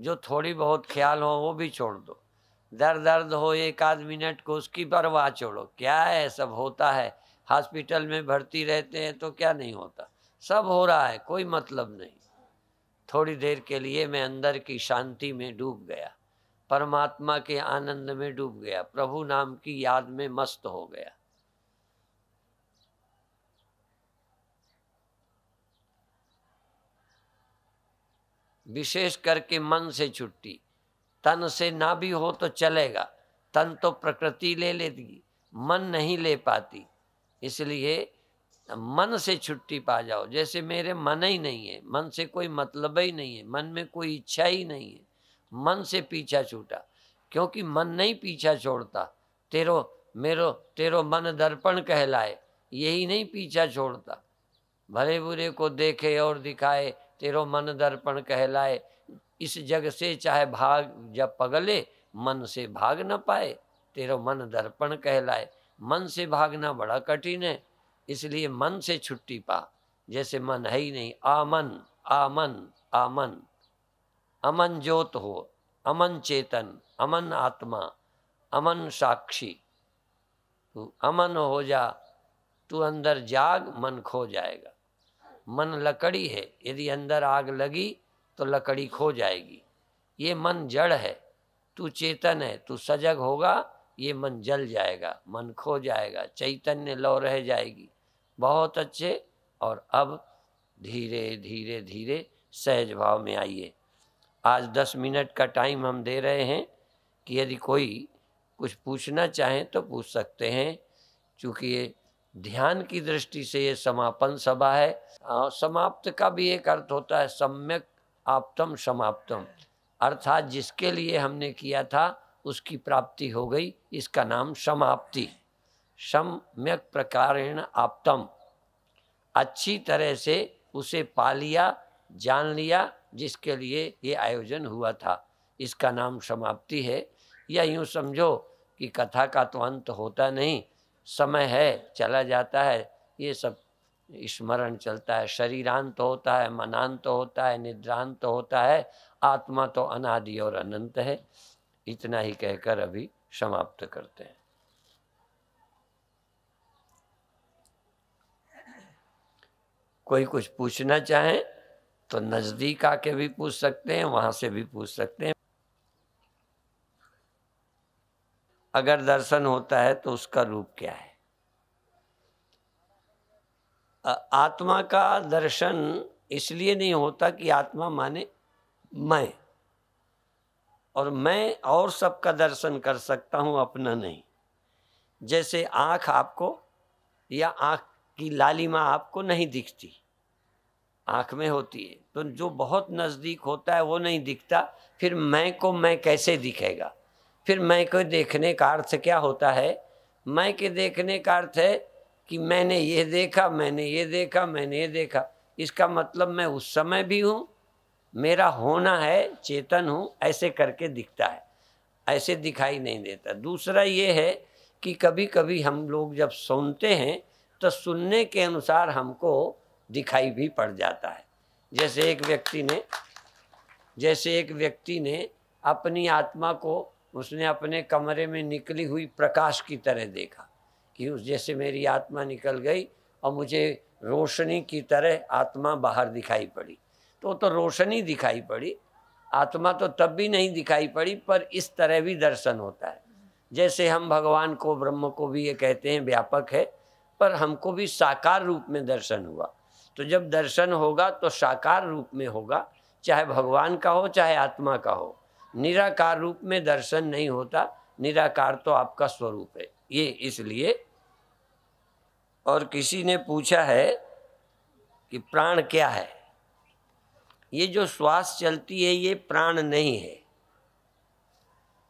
A: जो थोड़ी बहुत ख्याल हो वो भी छोड़ दो दर्द दर्द हो एक आध मिनट को उसकी परवाह छोड़ो क्या है सब होता है हॉस्पिटल में भर्ती रहते हैं तो क्या नहीं होता सब हो रहा है कोई मतलब नहीं थोड़ी देर के लिए मैं अंदर की शांति में डूब गया परमात्मा के आनंद में डूब गया प्रभु नाम की याद में मस्त हो गया विशेष करके मन से छुट्टी तन से ना भी हो तो चलेगा तन तो प्रकृति ले लेती मन नहीं ले पाती इसलिए मन से छुट्टी पा जाओ जैसे मेरे मन ही नहीं है मन से कोई मतलब ही नहीं है मन में कोई इच्छा ही नहीं है मन से पीछा छूटा क्योंकि मन नहीं पीछा छोड़ता तेरो मेरो तेरो मन दर्पण कहलाए यही नहीं पीछा छोड़ता भले बुरे को देखे और दिखाए तेरो मन दर्पण कहलाए इस जग से चाहे भाग जब पगले मन से भाग न पाए तेरो मन दर्पण कहलाए मन से भागना बड़ा कठिन है इसलिए मन से छुट्टी पा जैसे मन है ही नहीं आमन आमन आमन अमन ज्योत हो अमन चेतन अमन आत्मा अमन साक्षी तू अमन हो जा तू अंदर जाग मन खो जाएगा मन लकड़ी है यदि अंदर आग लगी तो लकड़ी खो जाएगी ये मन जड़ है तू चेतन है तू सजग होगा ये मन जल जाएगा मन खो जाएगा चैतन्य लौ रह जाएगी बहुत अच्छे और अब धीरे धीरे धीरे सहज भाव में आइए आज दस मिनट का टाइम हम दे रहे हैं कि यदि कोई कुछ पूछना चाहें तो पूछ सकते हैं चूँकि ये ध्यान की दृष्टि से ये समापन सभा है समाप्त का भी एक अर्थ होता है सम्यक आप्तम समाप्तम अर्थात जिसके लिए हमने किया था उसकी प्राप्ति हो गई इसका नाम समाप्ति सम्यक प्रकारेण आप्तम अच्छी तरह से उसे पा लिया जान लिया जिसके लिए ये आयोजन हुआ था इसका नाम समाप्ति है या यूँ समझो कि कथा का तो अंत होता नहीं समय है चला जाता है ये सब स्मरण चलता है शरीरांत होता है मनांत होता है निद्रांत होता है आत्मा तो अनादि और अनंत है इतना ही कहकर अभी समाप्त करते हैं कोई कुछ पूछना चाहे तो नज़दीक आके भी पूछ सकते हैं वहाँ से भी पूछ सकते हैं अगर दर्शन होता है तो उसका रूप क्या है आत्मा का दर्शन इसलिए नहीं होता कि आत्मा माने मैं और मैं और सबका दर्शन कर सकता हूँ अपना नहीं जैसे आँख आपको या आँख की लालिमा आपको नहीं दिखती आँख में होती है तो जो बहुत नज़दीक होता है वो नहीं दिखता फिर मैं को मैं कैसे दिखेगा फिर मैं को देखने का अर्थ क्या होता है मैं के देखने का अर्थ है कि मैंने ये देखा मैंने ये देखा मैंने ये देखा इसका मतलब मैं उस समय भी हूँ मेरा होना है चेतन हूँ ऐसे करके दिखता है ऐसे दिखाई नहीं देता दूसरा ये है कि कभी कभी हम लोग जब सुनते हैं तो सुनने के अनुसार हमको दिखाई भी पड़ जाता है जैसे एक व्यक्ति ने जैसे एक व्यक्ति ने अपनी आत्मा को उसने अपने कमरे में निकली हुई प्रकाश की तरह देखा कि उस जैसे मेरी आत्मा निकल गई और मुझे रोशनी की तरह आत्मा बाहर दिखाई पड़ी तो तो रोशनी दिखाई पड़ी आत्मा तो तब भी नहीं दिखाई पड़ी पर इस तरह भी दर्शन होता है जैसे हम भगवान को ब्रह्म को भी ये कहते हैं व्यापक है पर हमको भी साकार रूप में दर्शन हुआ तो जब दर्शन होगा तो साकार रूप में होगा चाहे भगवान का हो चाहे आत्मा का हो निराकार रूप में दर्शन नहीं होता निराकार तो आपका स्वरूप है ये इसलिए और किसी ने पूछा है कि प्राण क्या है ये जो श्वास चलती है ये प्राण नहीं है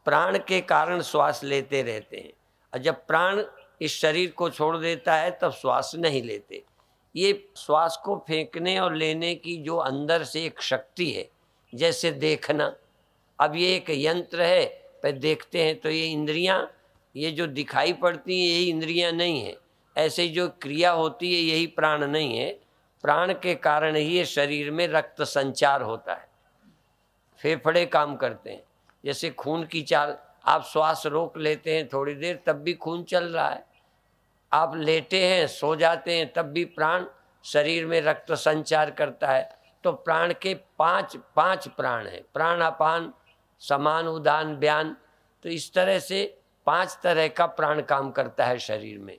A: प्राण के कारण श्वास लेते रहते हैं और जब प्राण इस शरीर को छोड़ देता है तब श्वास नहीं लेते ये श्वास को फेंकने और लेने की जो अंदर से एक शक्ति है जैसे देखना अब ये एक यंत्र है पर देखते हैं तो ये इंद्रियां ये जो दिखाई पड़ती हैं यही इंद्रियां नहीं है ऐसे जो क्रिया होती है यही प्राण नहीं है प्राण के कारण ही ये शरीर में रक्त संचार होता है फेफड़े काम करते हैं जैसे खून की चाल आप श्वास रोक लेते हैं थोड़ी देर तब भी खून चल रहा है आप लेटे हैं सो जाते हैं तब भी प्राण शरीर में रक्त संचार करता है तो प्राण के पांच पांच प्राण हैं प्राण अपान समान उदान बयान तो इस तरह से पांच तरह का प्राण काम करता है शरीर में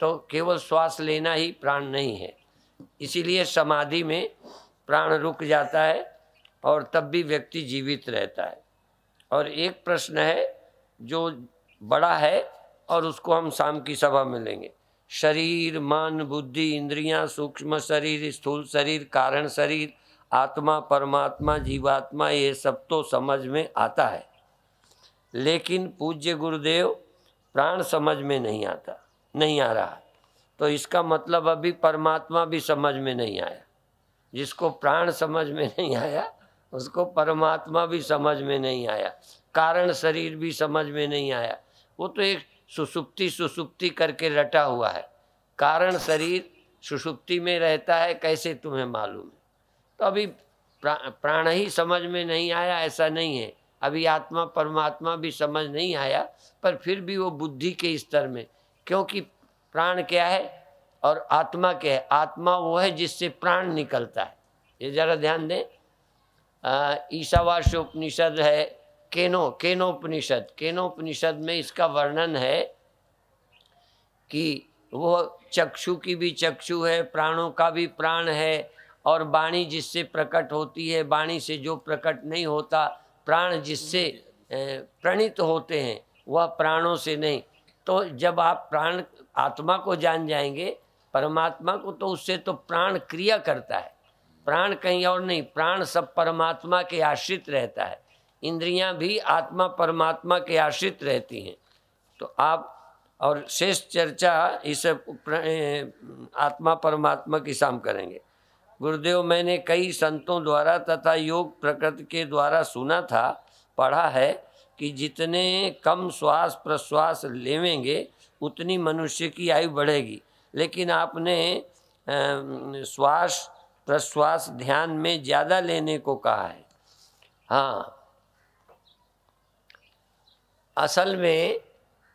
A: तो केवल श्वास लेना ही प्राण नहीं है इसीलिए समाधि में प्राण रुक जाता है और तब भी व्यक्ति जीवित रहता है और एक प्रश्न है जो बड़ा है और उसको हम शाम की सभा में लेंगे शरीर मन बुद्धि इंद्रियां सूक्ष्म शरीर स्थूल शरीर कारण शरीर आत्मा परमात्मा जीवात्मा ये सब तो समझ में आता है लेकिन पूज्य गुरुदेव प्राण समझ में नहीं आता नहीं आ रहा तो इसका मतलब अभी परमात्मा भी समझ में नहीं आया जिसको प्राण समझ में नहीं आया उसको परमात्मा भी समझ में नहीं आया कारण शरीर भी समझ में नहीं आया वो तो एक सुसुप्ति सुसुप्ति करके रटा हुआ है कारण शरीर सुसुप्ति में रहता है कैसे तुम्हें मालूम है तो अभी प्रा, प्राण ही समझ में नहीं आया ऐसा नहीं है अभी आत्मा परमात्मा भी समझ नहीं आया पर फिर भी वो बुद्धि के स्तर में क्योंकि प्राण क्या है और आत्मा क्या है आत्मा वो है जिससे प्राण निकलता है ये जरा ध्यान दें ईसावास उपनिषद है केनो केनोपनिषद केनोपनिषद में इसका वर्णन है कि वो चक्षु की भी चक्षु है प्राणों का भी प्राण है और वाणी जिससे प्रकट होती है वाणी से जो प्रकट नहीं होता प्राण जिससे प्रणित होते हैं वह प्राणों से नहीं तो जब आप प्राण आत्मा को जान जाएंगे परमात्मा को तो उससे तो प्राण क्रिया करता है प्राण कहीं और नहीं प्राण सब परमात्मा के आश्रित रहता है इंद्रियां भी आत्मा परमात्मा के आश्रित रहती हैं तो आप और शेष चर्चा इस आत्मा परमात्मा की शाम करेंगे गुरुदेव मैंने कई संतों द्वारा तथा योग प्रकृति के द्वारा सुना था पढ़ा है कि जितने कम श्वास प्रश्वास लेवेंगे उतनी मनुष्य की आयु बढ़ेगी लेकिन आपने श्वास प्रश्वास ध्यान में ज़्यादा लेने को कहा है हाँ असल में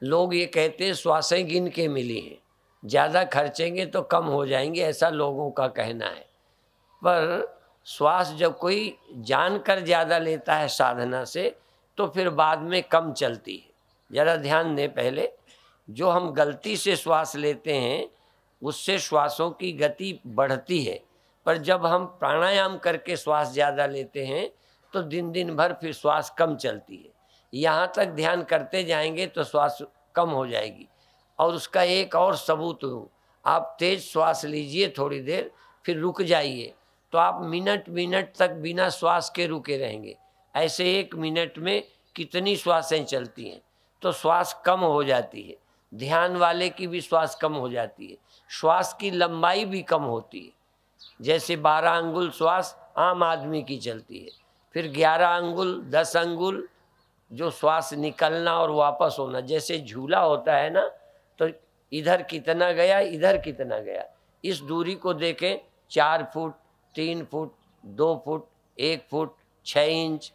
A: लोग ये कहते हैं श्वासें गिन के मिली हैं ज़्यादा खर्चेंगे तो कम हो जाएंगे ऐसा लोगों का कहना है पर श्वास जब कोई जानकर ज़्यादा लेता है साधना से तो फिर बाद में कम चलती है ज़रा ध्यान दें पहले जो हम गलती से श्वास लेते हैं उससे श्वासों की गति बढ़ती है पर जब हम प्राणायाम करके श्वास ज़्यादा लेते हैं तो दिन दिन भर फिर श्वास कम चलती है यहाँ तक ध्यान करते जाएंगे तो श्वास कम हो जाएगी और उसका एक और सबूत हो आप तेज़ श्वास लीजिए थोड़ी देर फिर रुक जाइए तो आप मिनट मिनट तक बिना श्वास के रुके रहेंगे ऐसे एक मिनट में कितनी श्वासें चलती हैं तो श्वास कम हो जाती है ध्यान वाले की भी श्वास कम हो जाती है श्वास की लंबाई भी कम होती है जैसे बारह अंगुल श्वास आम आदमी की चलती है फिर ग्यारह अंगुल दस अंगुल जो श्वास निकलना और वापस होना जैसे झूला होता है ना तो इधर कितना गया इधर कितना गया इस दूरी को देखें चार फुट तीन फुट दो फुट एक फुट छः इंच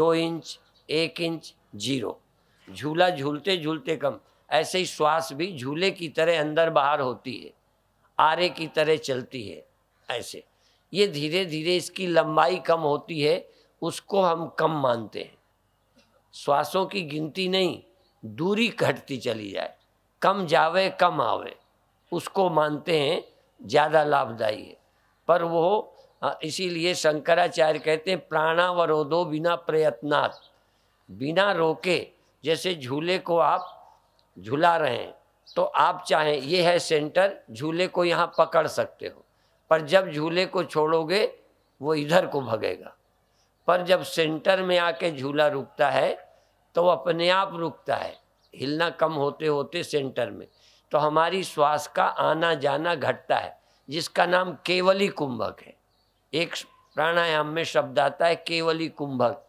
A: दो इंच एक इंच जीरो झूला झूलते झूलते कम ऐसे ही श्वास भी झूले की तरह अंदर बाहर होती है आरे की तरह चलती है ऐसे ये धीरे धीरे इसकी लंबाई कम होती है उसको हम कम मानते हैं श्वासों की गिनती नहीं दूरी घटती चली जाए कम जावे कम आवे उसको मानते हैं ज़्यादा लाभदायी है पर वो हाँ, इसीलिए शंकराचार्य कहते हैं प्राणावरोधो बिना प्रयत्नात् बिना रोके जैसे झूले को आप झूला रहे हैं तो आप चाहें ये है सेंटर झूले को यहाँ पकड़ सकते हो पर जब झूले को छोड़ोगे वो इधर को भगेगा पर जब सेंटर में आके झूला रुकता है तो अपने आप रुकता है हिलना कम होते होते सेंटर में तो हमारी श्वास का आना जाना घटता है जिसका नाम केवली कुंभक है एक प्राणायाम में शब्द आता है केवली कुंभक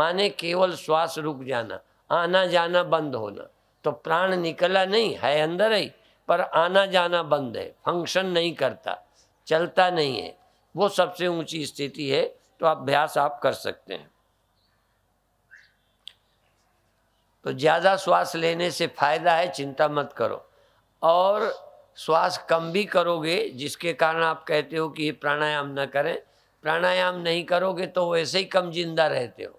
A: माने केवल श्वास रुक जाना आना जाना बंद होना तो प्राण निकला नहीं है अंदर ही पर आना जाना बंद है फंक्शन नहीं करता चलता नहीं है वो सबसे ऊंची स्थिति है तो अभ्यास आप कर सकते हैं तो ज़्यादा श्वास लेने से फायदा है चिंता मत करो और श्वास कम भी करोगे जिसके कारण आप कहते हो कि ये प्राणायाम ना करें प्राणायाम नहीं करोगे तो वैसे ही कम जिंदा रहते हो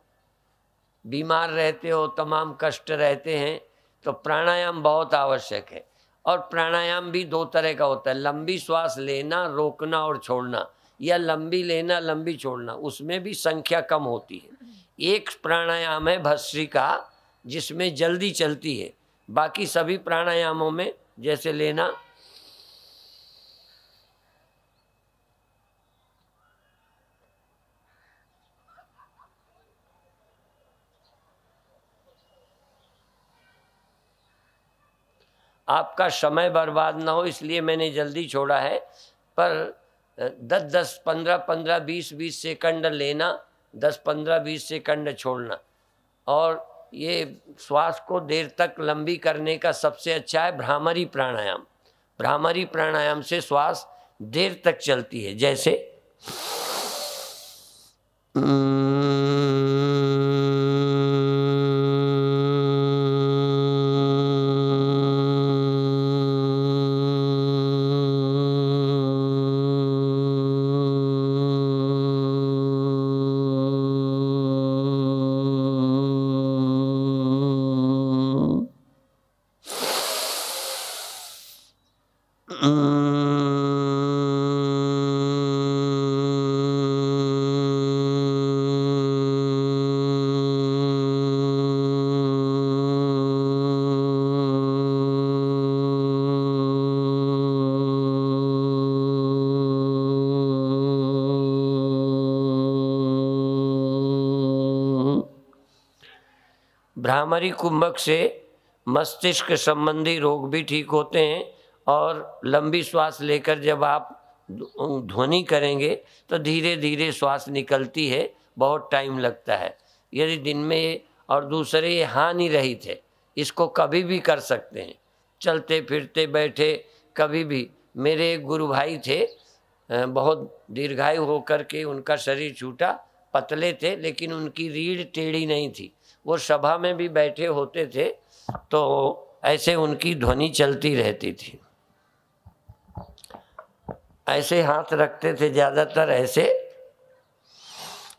A: बीमार रहते हो तमाम कष्ट रहते हैं तो प्राणायाम बहुत आवश्यक है और प्राणायाम भी दो तरह का होता है लंबी श्वास लेना रोकना और छोड़ना या लंबी लेना लंबी छोड़ना उसमें भी संख्या कम होती है एक प्राणायाम है भस्त्री का जिसमें जल्दी चलती है बाकी सभी प्राणायामों में जैसे लेना आपका समय बर्बाद ना हो इसलिए मैंने जल्दी छोड़ा है पर दस दस पंद्रह पंद्रह बीस बीस सेकंड लेना दस पंद्रह बीस सेकंड छोड़ना और ये श्वास को देर तक लंबी करने का सबसे अच्छा है भ्रामरी प्राणायाम भ्रामरी प्राणायाम से श्वास देर तक चलती है जैसे mm. हमारी कुंभक से मस्तिष्क संबंधी रोग भी ठीक होते हैं और लंबी श्वास लेकर जब आप ध्वनि करेंगे तो धीरे धीरे श्वास निकलती है बहुत टाइम लगता है यदि दिन में और दूसरे ये हानि रहित है इसको कभी भी कर सकते हैं चलते फिरते बैठे कभी भी मेरे गुरु भाई थे बहुत दीर्घायु होकर के उनका शरीर छूटा पतले थे लेकिन उनकी रीढ़ टेढ़ी नहीं थी वो सभा में भी बैठे होते थे तो ऐसे उनकी ध्वनि चलती रहती थी ऐसे हाथ रखते थे ज़्यादातर ऐसे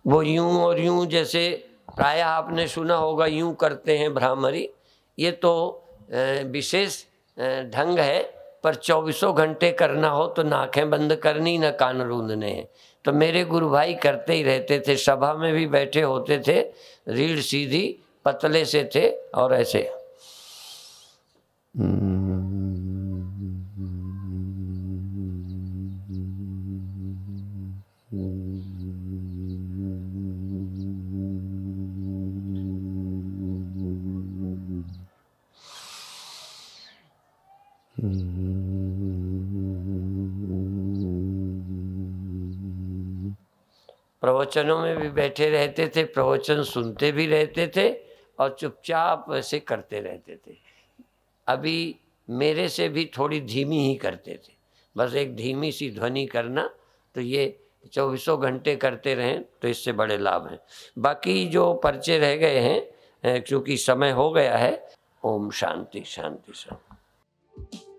A: वो यूं और यूं जैसे प्रायः आपने सुना होगा यूं करते हैं भ्रामरी ये तो विशेष ढंग है पर चौबीसों घंटे करना हो तो नाखें बंद करनी ना कान रूंधने हैं तो मेरे गुरु भाई करते ही रहते थे सभा में भी बैठे होते थे रीढ़ सीधी पतले से थे और ऐसे hmm. प्रवचनों में भी बैठे रहते थे प्रवचन सुनते भी रहते थे और चुपचाप वैसे करते रहते थे अभी मेरे से भी थोड़ी धीमी ही करते थे बस एक धीमी सी ध्वनि करना तो ये चौबीसों घंटे करते रहें तो इससे बड़े लाभ हैं बाकी जो पर्चे रह गए हैं क्योंकि समय हो गया है ओम शांति शांति शांति